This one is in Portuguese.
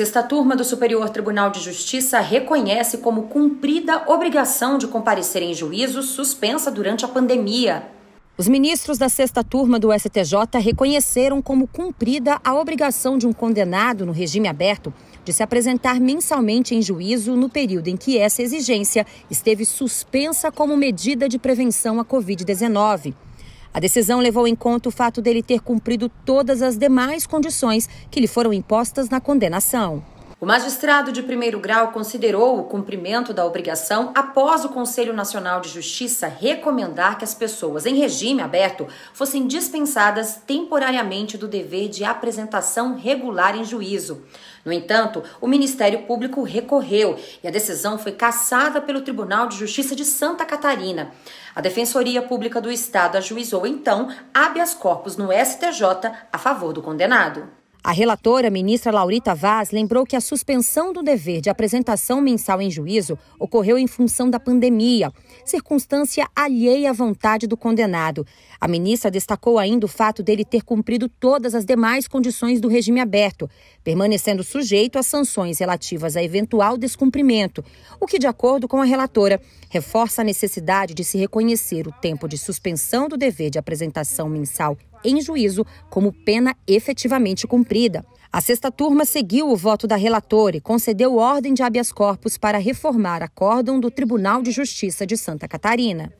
Sexta turma do Superior Tribunal de Justiça reconhece como cumprida obrigação de comparecer em juízo suspensa durante a pandemia. Os ministros da sexta turma do STJ reconheceram como cumprida a obrigação de um condenado no regime aberto de se apresentar mensalmente em juízo no período em que essa exigência esteve suspensa como medida de prevenção à Covid-19. A decisão levou em conta o fato dele ter cumprido todas as demais condições que lhe foram impostas na condenação. O magistrado de primeiro grau considerou o cumprimento da obrigação após o Conselho Nacional de Justiça recomendar que as pessoas em regime aberto fossem dispensadas temporariamente do dever de apresentação regular em juízo. No entanto, o Ministério Público recorreu e a decisão foi cassada pelo Tribunal de Justiça de Santa Catarina. A Defensoria Pública do Estado ajuizou então habeas corpus no STJ a favor do condenado. A relatora, ministra Laurita Vaz, lembrou que a suspensão do dever de apresentação mensal em juízo ocorreu em função da pandemia, circunstância alheia à vontade do condenado. A ministra destacou ainda o fato dele ter cumprido todas as demais condições do regime aberto, permanecendo sujeito a sanções relativas a eventual descumprimento, o que, de acordo com a relatora, reforça a necessidade de se reconhecer o tempo de suspensão do dever de apresentação mensal em juízo como pena efetivamente cumprida. A sexta turma seguiu o voto da relatora e concedeu ordem de habeas corpus para reformar a acórdão do Tribunal de Justiça de Santa Catarina.